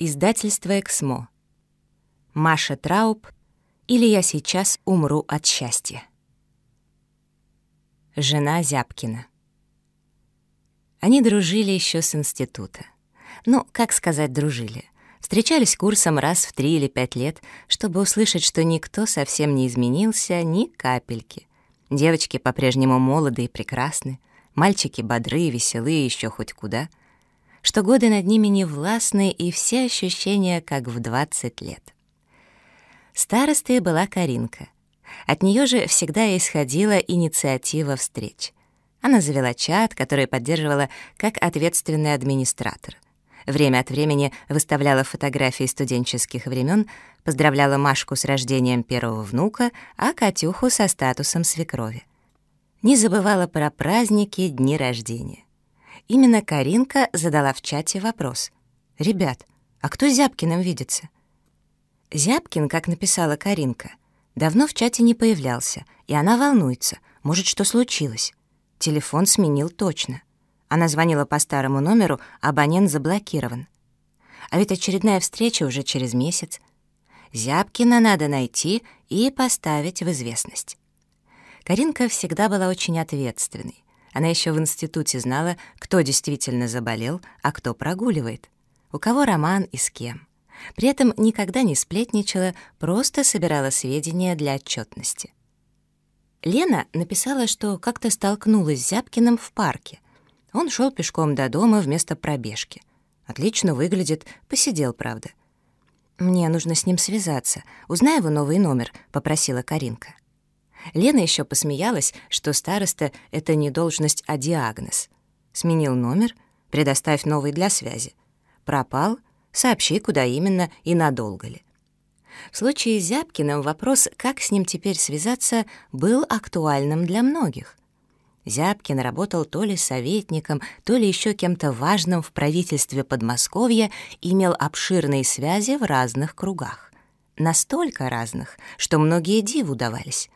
Издательство «Эксмо». Маша Трауб или «Я сейчас умру от счастья». Жена Зябкина. Они дружили еще с института. Ну, как сказать «дружили»? Встречались курсом раз в три или пять лет, чтобы услышать, что никто совсем не изменился ни капельки. Девочки по-прежнему молоды и прекрасны, мальчики бодры и веселы еще хоть куда — что годы над ними не властны и все ощущения, как в 20 лет. Старостой была Каринка. От нее же всегда исходила инициатива встреч. Она завела чат, который поддерживала как ответственный администратор. Время от времени выставляла фотографии студенческих времен, поздравляла Машку с рождением первого внука, а Катюху со статусом свекрови. Не забывала про праздники, дни рождения. Именно Каринка задала в чате вопрос. «Ребят, а кто с Зябкиным видится?» Зябкин, как написала Каринка, давно в чате не появлялся, и она волнуется, может, что случилось. Телефон сменил точно. Она звонила по старому номеру, абонент заблокирован. А ведь очередная встреча уже через месяц. Зябкина надо найти и поставить в известность. Каринка всегда была очень ответственной. Она еще в институте знала, кто действительно заболел, а кто прогуливает, у кого роман и с кем. При этом никогда не сплетничала, просто собирала сведения для отчетности. Лена написала, что как-то столкнулась с Зябкиным в парке. Он шел пешком до дома вместо пробежки. Отлично выглядит, посидел, правда. «Мне нужно с ним связаться. Узнай его новый номер», — попросила Каринка. Лена еще посмеялась, что староста — это не должность, а диагноз. Сменил номер, предоставь новый для связи. Пропал, сообщи, куда именно и надолго ли. В случае с Зябкиным вопрос, как с ним теперь связаться, был актуальным для многих. Зябкин работал то ли советником, то ли еще кем-то важным в правительстве Подмосковья, имел обширные связи в разных кругах. Настолько разных, что многие диву давались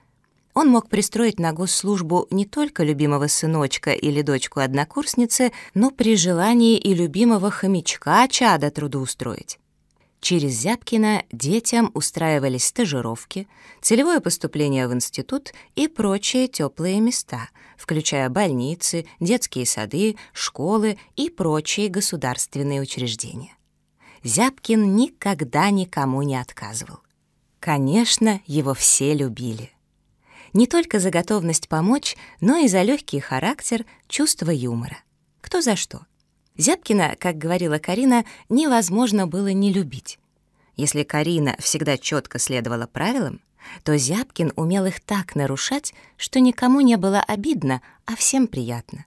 он мог пристроить на госслужбу не только любимого сыночка или дочку-однокурсницы, но при желании и любимого хомячка чада трудоустроить. Через Зябкина детям устраивались стажировки, целевое поступление в институт и прочие теплые места, включая больницы, детские сады, школы и прочие государственные учреждения. Зябкин никогда никому не отказывал. Конечно, его все любили не только за готовность помочь, но и за легкий характер, чувство юмора. Кто за что. Зябкина, как говорила Карина, невозможно было не любить. Если Карина всегда четко следовала правилам, то Зябкин умел их так нарушать, что никому не было обидно, а всем приятно.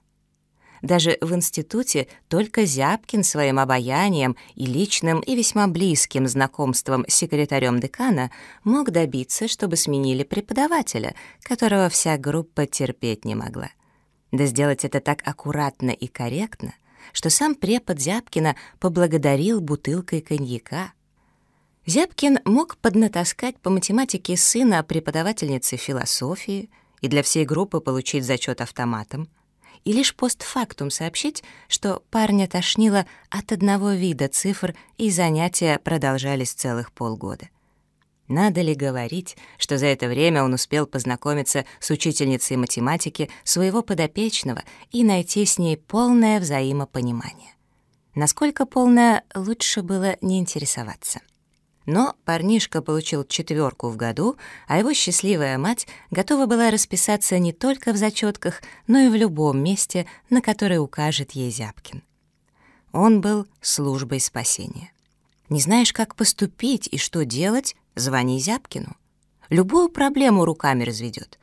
Даже в институте только Зябкин своим обаянием и личным и весьма близким знакомством с секретарем декана мог добиться, чтобы сменили преподавателя, которого вся группа терпеть не могла. Да сделать это так аккуратно и корректно, что сам препод Зябкина поблагодарил бутылкой коньяка. Зябкин мог поднатаскать по математике сына преподавательницы философии и для всей группы получить зачет автоматом — и лишь постфактум сообщить, что парня тошнило от одного вида цифр, и занятия продолжались целых полгода. Надо ли говорить, что за это время он успел познакомиться с учительницей математики своего подопечного и найти с ней полное взаимопонимание? Насколько полное, лучше было не интересоваться. Но парнишка получил четверку в году, а его счастливая мать готова была расписаться не только в зачетках, но и в любом месте, на которое укажет ей Зябкин. Он был службой спасения. Не знаешь, как поступить и что делать, звони Зябкину. Любую проблему руками разведет.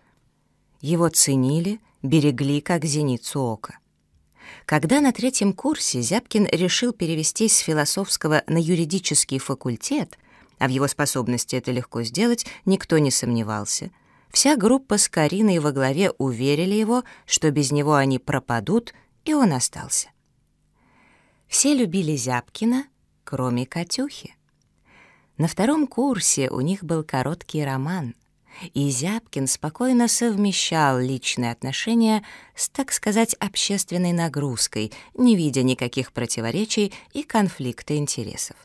Его ценили, берегли как зеницу ока. Когда на третьем курсе Зябкин решил перевестись с философского на юридический факультет, а в его способности это легко сделать никто не сомневался. Вся группа с Кариной во главе уверили его, что без него они пропадут, и он остался. Все любили Зябкина, кроме Катюхи. На втором курсе у них был короткий роман, и Зябкин спокойно совмещал личные отношения с, так сказать, общественной нагрузкой, не видя никаких противоречий и конфликта интересов.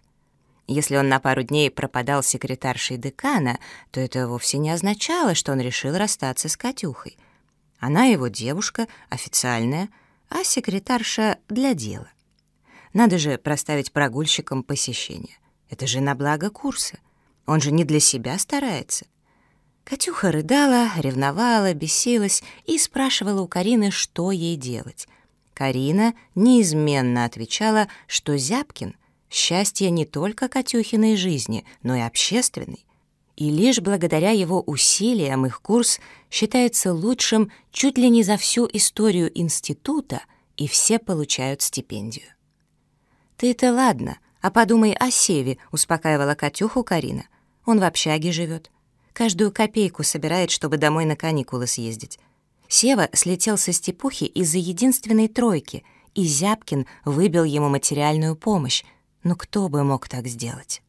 Если он на пару дней пропадал секретаршей декана, то это вовсе не означало, что он решил расстаться с Катюхой. Она его девушка, официальная, а секретарша для дела. Надо же проставить прогульщикам посещение. Это же на благо курса. Он же не для себя старается. Катюха рыдала, ревновала, бесилась и спрашивала у Карины, что ей делать. Карина неизменно отвечала, что Зябкин — Счастье не только Катюхиной жизни, но и общественной. И лишь благодаря его усилиям их курс считается лучшим чуть ли не за всю историю института, и все получают стипендию. «Ты-то ладно, а подумай о Севе», — успокаивала Катюху Карина. «Он в общаге живет. Каждую копейку собирает, чтобы домой на каникулы съездить». Сева слетел со степухи из-за единственной тройки, и Зябкин выбил ему материальную помощь — но ну, кто бы мог так сделать?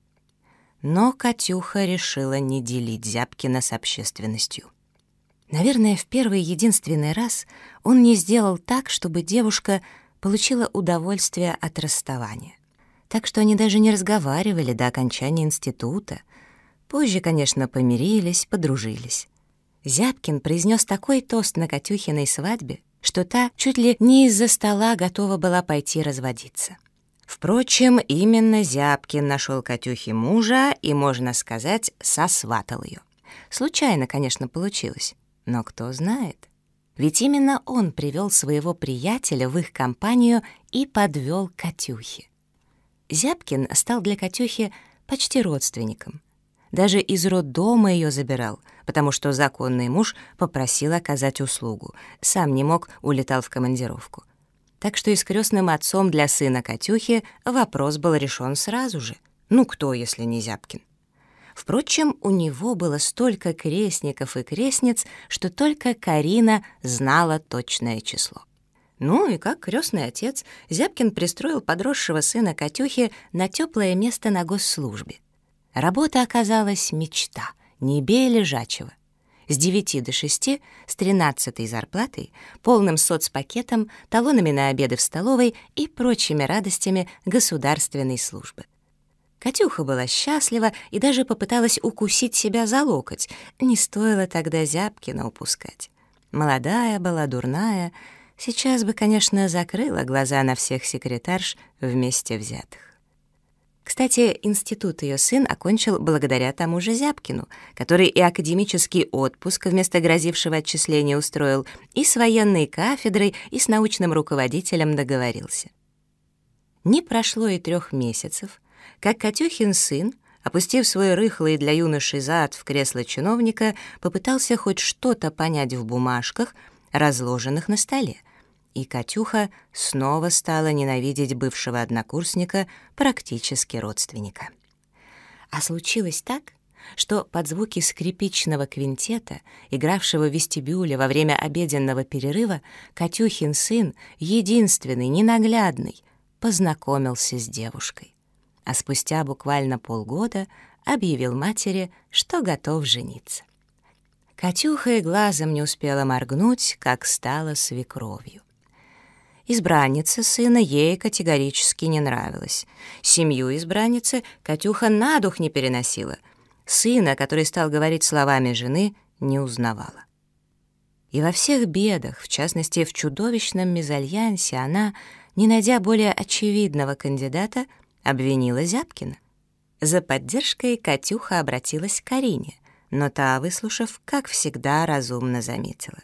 Но Катюха решила не делить Зябкина с общественностью. Наверное, в первый единственный раз он не сделал так, чтобы девушка получила удовольствие от расставания. Так что они даже не разговаривали до окончания института. Позже, конечно, помирились, подружились. Зябкин произнес такой тост на Катюхиной свадьбе, что та чуть ли не из-за стола готова была пойти разводиться. Впрочем, именно Зябкин нашел Катюхи мужа и, можно сказать, сосватал ее. Случайно, конечно, получилось, но кто знает. Ведь именно он привел своего приятеля в их компанию и подвел Катюхи. Зябкин стал для Катюхи почти родственником. Даже из роддома ее забирал, потому что законный муж попросил оказать услугу. Сам не мог, улетал в командировку так что и с крестным отцом для сына Катюхи вопрос был решен сразу же. Ну кто, если не Зябкин? Впрочем, у него было столько крестников и крестниц, что только Карина знала точное число. Ну и как крестный отец, Зябкин пристроил подросшего сына Катюхи на теплое место на госслужбе. Работа оказалась мечта, небе лежачего с 9 до 6, с 13 зарплатой, полным соцпакетом, талонами на обеды в столовой и прочими радостями государственной службы. Катюха была счастлива и даже попыталась укусить себя за локоть. Не стоило тогда Зябкина упускать. Молодая была, дурная. Сейчас бы, конечно, закрыла глаза на всех секретарш вместе взятых. Кстати, институт ее сын окончил благодаря тому же Зябкину, который и академический отпуск вместо грозившего отчисления устроил, и с военной кафедрой, и с научным руководителем договорился. Не прошло и трех месяцев, как Катюхин сын, опустив свой рыхлый для юноши зад в кресло чиновника, попытался хоть что-то понять в бумажках, разложенных на столе — и Катюха снова стала ненавидеть бывшего однокурсника, практически родственника. А случилось так, что под звуки скрипичного квинтета, игравшего в вестибюле во время обеденного перерыва, Катюхин сын, единственный, ненаглядный, познакомился с девушкой. А спустя буквально полгода объявил матери, что готов жениться. Катюха и глазом не успела моргнуть, как стала свекровью. Избранница сына ей категорически не нравилась. Семью избранницы Катюха на дух не переносила. Сына, который стал говорить словами жены, не узнавала. И во всех бедах, в частности, в чудовищном мезальянсе, она, не найдя более очевидного кандидата, обвинила Зябкина. За поддержкой Катюха обратилась к Карине, но та, выслушав, как всегда, разумно заметила.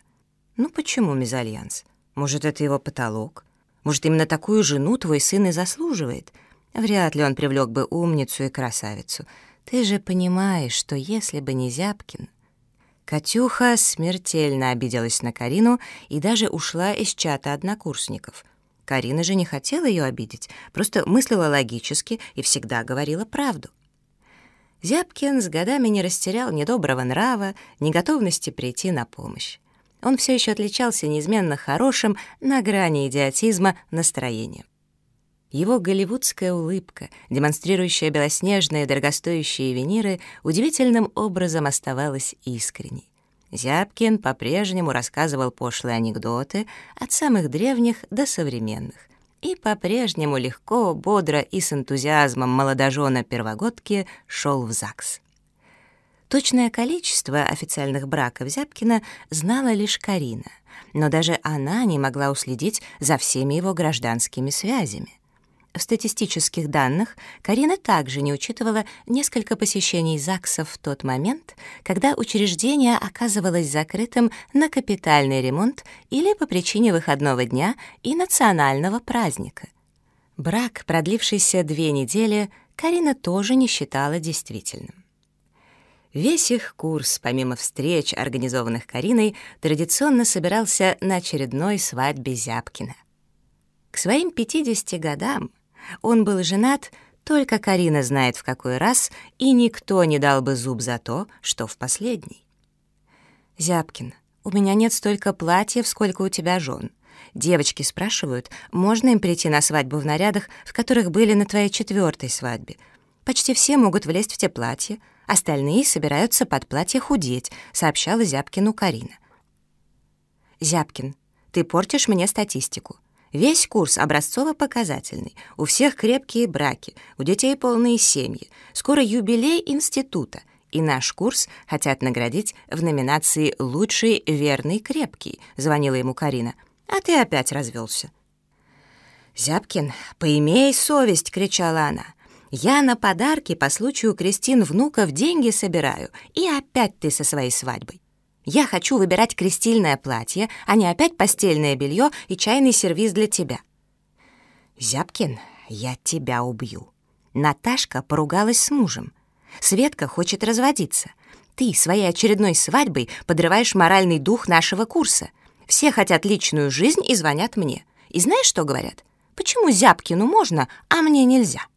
«Ну почему мезальянс? Может, это его потолок? Может, именно такую жену твой сын и заслуживает? Вряд ли он привлек бы умницу и красавицу. Ты же понимаешь, что если бы не Зябкин... Катюха смертельно обиделась на Карину и даже ушла из чата однокурсников. Карина же не хотела ее обидеть, просто мыслила логически и всегда говорила правду. Зябкин с годами не растерял ни доброго нрава, ни готовности прийти на помощь он все еще отличался неизменно хорошим, на грани идиотизма, настроением. Его голливудская улыбка, демонстрирующая белоснежные дорогостоящие виниры, удивительным образом оставалась искренней. Зябкин по-прежнему рассказывал пошлые анекдоты от самых древних до современных и по-прежнему легко, бодро и с энтузиазмом молодожена первогодки шел в ЗАГС. Точное количество официальных браков Зябкина знала лишь Карина, но даже она не могла уследить за всеми его гражданскими связями. В статистических данных Карина также не учитывала несколько посещений ЗАГСов в тот момент, когда учреждение оказывалось закрытым на капитальный ремонт или по причине выходного дня и национального праздника. Брак, продлившийся две недели, Карина тоже не считала действительным. Весь их курс, помимо встреч, организованных Кариной, традиционно собирался на очередной свадьбе Зябкина. К своим 50 годам он был женат, только Карина знает в какой раз, и никто не дал бы зуб за то, что в последний. «Зябкин, у меня нет столько платьев, сколько у тебя жен. Девочки спрашивают, можно им прийти на свадьбу в нарядах, в которых были на твоей четвертой свадьбе. Почти все могут влезть в те платья, Остальные собираются под платье худеть», — сообщала Зябкину Карина. «Зябкин, ты портишь мне статистику. Весь курс образцово-показательный. У всех крепкие браки, у детей полные семьи. Скоро юбилей института. И наш курс хотят наградить в номинации «Лучший верный крепкий», — звонила ему Карина. «А ты опять развелся. «Зябкин, поимей совесть!» — кричала она. Я на подарки по случаю Кристин внуков деньги собираю, и опять ты со своей свадьбой. Я хочу выбирать крестильное платье, а не опять постельное белье и чайный сервиз для тебя». «Зябкин, я тебя убью». Наташка поругалась с мужем. «Светка хочет разводиться. Ты своей очередной свадьбой подрываешь моральный дух нашего курса. Все хотят личную жизнь и звонят мне. И знаешь, что говорят? Почему Зябкину можно, а мне нельзя?»